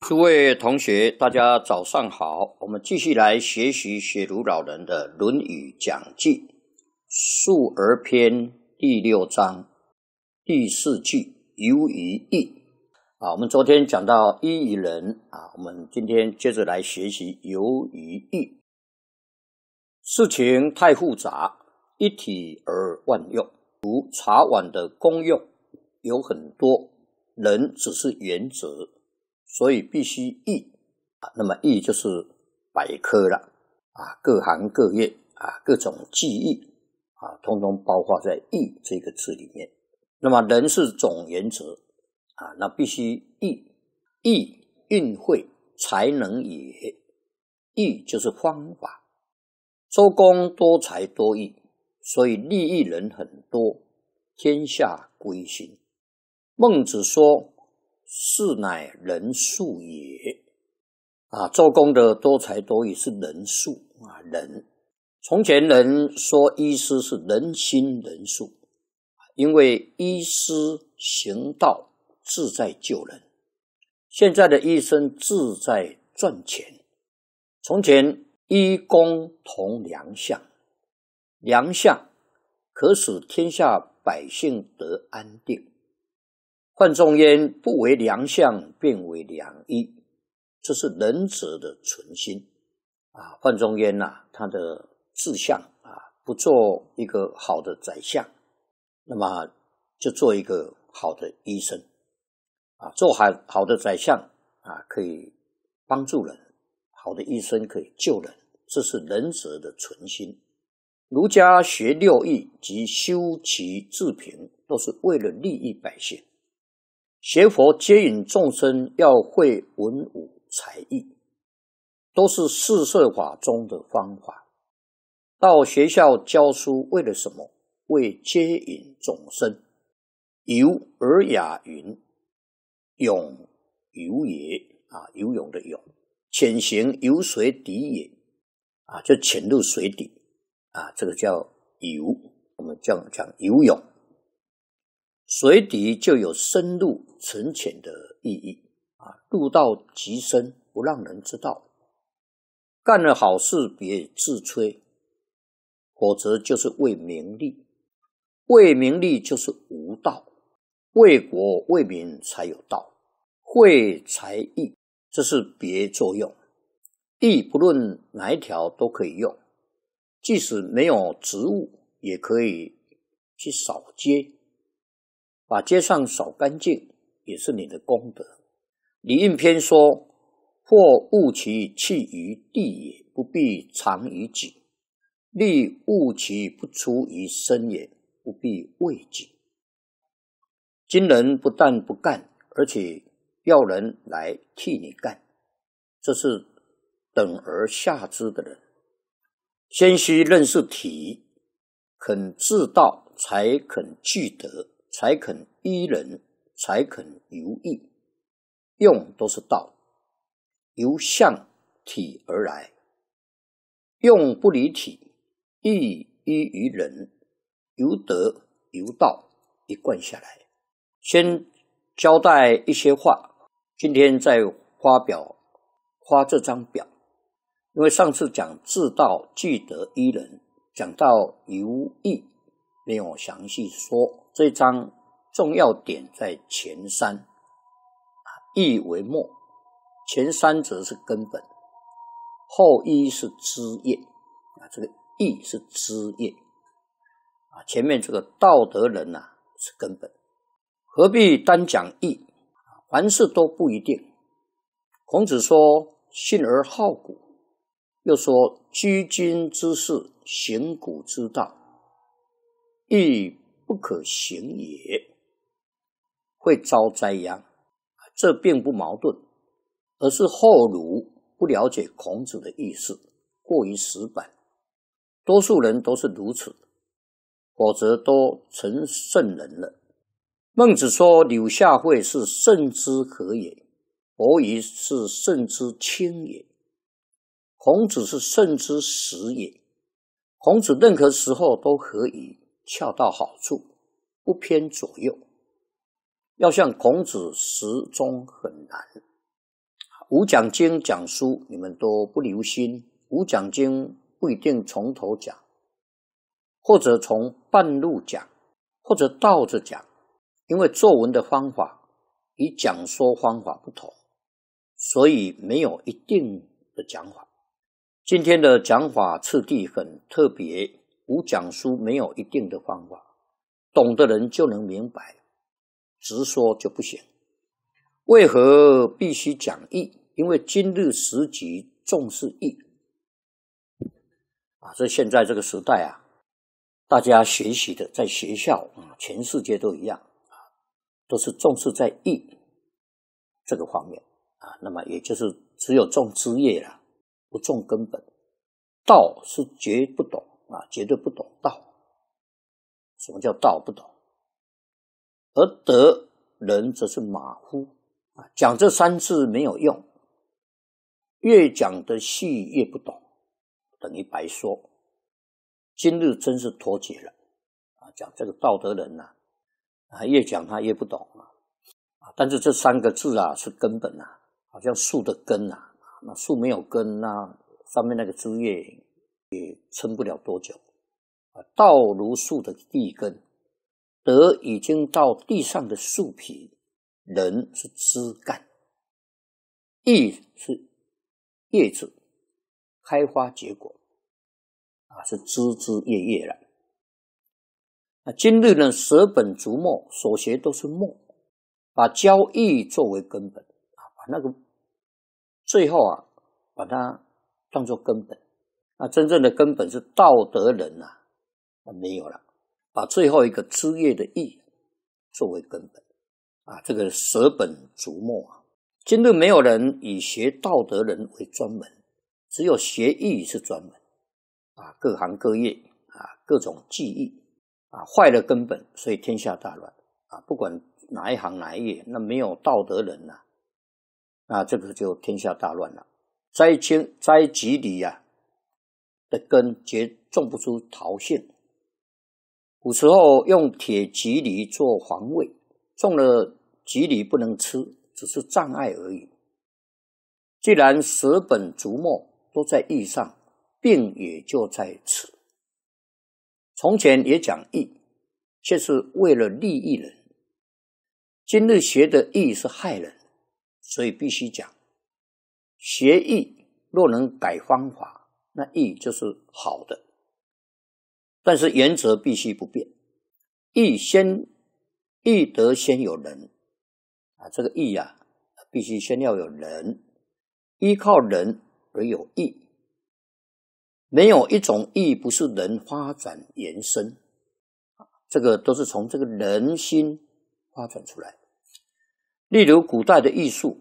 诸位同学，大家早上好。我们继续来学习雪庐老人的《论语讲记》《述而篇》第六章第四句“由于义”。啊，我们昨天讲到“一于人”，啊，我们今天接着来学习“由于义”。事情太复杂，一体而万用。如茶碗的功用有很多，人只是原则。所以必须易啊，那么易就是百科了啊，各行各业啊，各种技艺啊，通通包括在易这个字里面。那么人是总原则啊，那必须易易运会才能也易就是方法。周公多才多艺，所以利益人很多，天下归心。孟子说。是乃人术也，啊，做工的多才多艺是人术啊，人。从前人说医师是人心人术，因为医师行道志在救人。现在的医生志在赚钱。从前医工同良相，良相可使天下百姓得安定。范仲淹不为良相，便为良医，这是仁者的存心。啊，范仲淹呐，他的志向啊，不做一个好的宰相，那么就做一个好的医生。啊，做好好的宰相啊，可以帮助人；好的医生可以救人，这是仁者的存心。儒家学六艺及修齐治平，都是为了利益百姓。学佛接引众生，要会文武才艺，都是四色法中的方法。到学校教书，为了什么？为接引众生。游，尔雅云，泳，游也。啊，游泳的泳，潜行游水底也。啊，就潜入水底。啊，这个叫游，我们叫讲游泳。水底就有深入沉浅的意义啊，入到极深，不让人知道。干了好事别自吹，否则就是为名利。为名利就是无道，为国为民才有道。会才艺这是别作用。艺不论哪一条都可以用，即使没有职务，也可以去扫街。把街上扫干净也是你的功德。李应篇说：“或物其弃于地，也不必藏于己；利物其不出于身，也不必畏己。”今人不但不干，而且要人来替你干，这是等而下之的人。先须认识体，肯自道，才肯具德。才肯依人，才肯由意用，都是道，由相体而来。用不离体，意依于人，由德由道一贯下来。先交代一些话，今天再发表发这张表，因为上次讲自道既得、依人，讲到由意。没有详细说，这章重要点在前三啊，义为末，前三则是根本，后一是枝叶啊，这个义是枝叶啊，前面这个道德人呐是根本，何必单讲义？凡事都不一定。孔子说：“信而好古”，又说：“居今之事，行古之道。”亦不可行也，会遭灾殃。这并不矛盾，而是后儒不了解孔子的意思，过于死板。多数人都是如此，否则都成圣人了。孟子说：“柳下惠是圣之可也，伯夷是圣之清也，孔子是圣之始也。”孔子任何时候都可以。恰到好处，不偏左右，要像孔子时中很难。五讲经讲书，你们都不留心。五讲经不一定从头讲，或者从半路讲，或者倒着讲，因为作文的方法与讲说方法不同，所以没有一定的讲法。今天的讲法次第很特别。无讲书没有一定的方法，懂的人就能明白，直说就不行。为何必须讲义？因为今日时局重视义啊，这现在这个时代啊，大家学习的在学校啊，全世界都一样啊，都是重视在义这个方面啊，那么也就是只有重枝叶了，不重根本，道是绝不懂。啊，绝对不懂道。什么叫道不懂？而德人则是马虎啊，讲这三字没有用，越讲的细越不懂，等于白说。今日真是脱节了啊！讲这个道德人呐，啊，越讲他越不懂啊！啊，但是这三个字啊是根本啊，好像树的根呐，那树没有根，那上面那个枝叶。也撑不了多久，啊，道如树的地根，德已经到地上的树皮，人是枝干，义是叶子，开花结果，啊，是枝枝叶叶了。啊，今日呢，舍本逐末，所学都是末，把交易作为根本，啊，把那个最后啊，把它当做根本。那真正的根本是道德人呐，啊没有了，把最后一个枝叶的义作为根本，啊这个舍本逐末啊，今日没有人以学道德人为专门，只有学艺是专门，啊各行各业啊各种技艺啊坏了根本，所以天下大乱啊，不管哪一行哪一业，那没有道德人呐，啊这个就天下大乱了，灾经灾几里呀？的根结种不出桃杏。古时候用铁蒺藜做防卫，种了蒺藜不能吃，只是障碍而已。既然舍本逐末都在义上，病也就在此。从前也讲义，却是为了利益人；今日学的义是害人，所以必须讲学义。若能改方法。那义就是好的，但是原则必须不变。义先，义德先有人啊，这个义呀，必须先要有人，依靠人而有义，没有一种义不是人发展延伸啊，这个都是从这个人心发展出来。例如古代的艺术，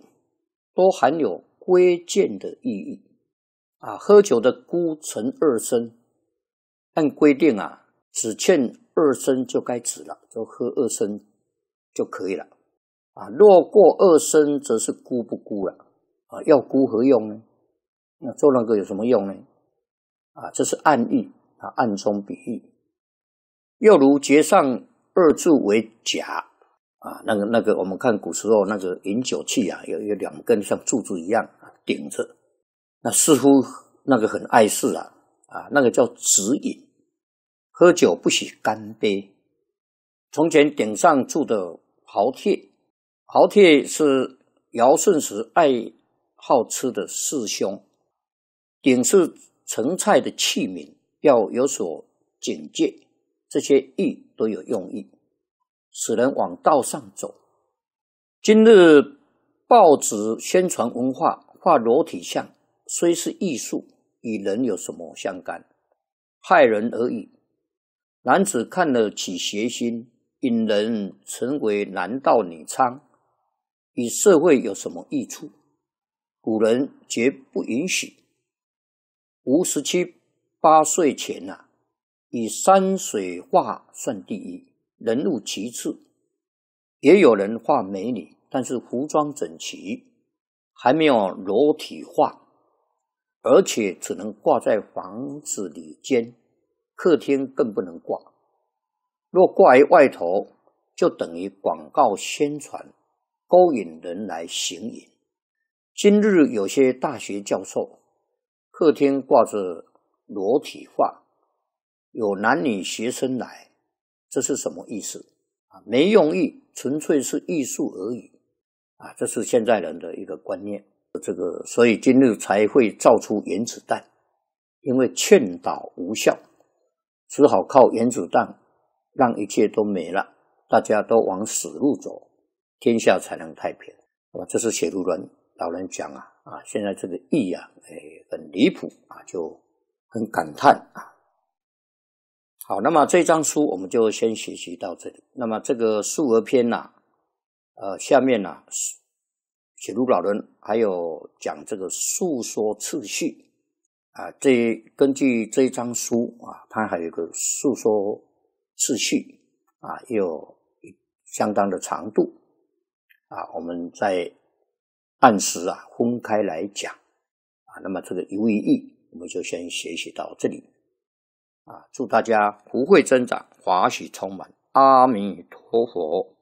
都含有归建的意义。啊，喝酒的孤存二升，按规定啊，只欠二升就该止了，就喝二升就可以了。啊，若过二升，则是孤不孤了。啊，要孤何用呢？那做那个有什么用呢？啊，这是暗喻啊，暗中比喻。又如结上二柱为甲啊，那个那个，我们看古时候那个饮酒器啊，有有两根像柱子一样顶着。那似乎那个很碍事啊啊，那个叫止饮，喝酒不许干杯。从前顶上住的豪餮，豪餮是尧舜时爱好吃的师兄。顶是盛菜的器皿，要有所警戒。这些义都有用意，使人往道上走。今日报纸宣传文化，画裸体像。虽是艺术，与人有什么相干？害人而已。男子看得起邪心，引人成为男盗女娼，与社会有什么益处？古人绝不允许。吴十七八岁前呐，以山水画算第一，人物其次。也有人画美女，但是服装整齐，还没有裸体画。而且只能挂在房子里间，客厅更不能挂。若挂于外头，就等于广告宣传，勾引人来行淫。今日有些大学教授，客厅挂着裸体画，有男女学生来，这是什么意思啊？没用意，纯粹是艺术而已。啊，这是现在人的一个观念。这个，所以今日才会造出原子弹，因为劝导无效，只好靠原子弹，让一切都没了，大家都往死路走，天下才能太平。好这是写路人老人讲啊啊，现在这个意啊，哎，很离谱啊，就很感叹啊。好，那么这张书我们就先学习到这。里。那么这个数额篇呐，呃，下面呢。铁路老人还有讲这个诉说次序啊，这根据这一章书啊，它还有一个诉说次序啊，又相当的长度啊，我们在按时啊分开来讲啊，那么这个犹疑义，我们就先学习到这里啊，祝大家福慧增长，法喜充满，阿弥陀佛。